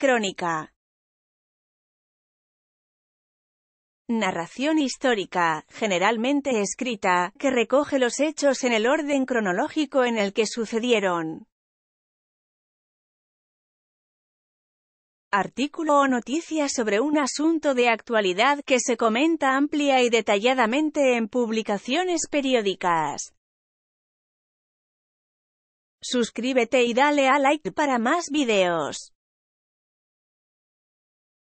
Crónica. Narración histórica, generalmente escrita, que recoge los hechos en el orden cronológico en el que sucedieron. Artículo o noticia sobre un asunto de actualidad que se comenta amplia y detalladamente en publicaciones periódicas. Suscríbete y dale a like para más videos.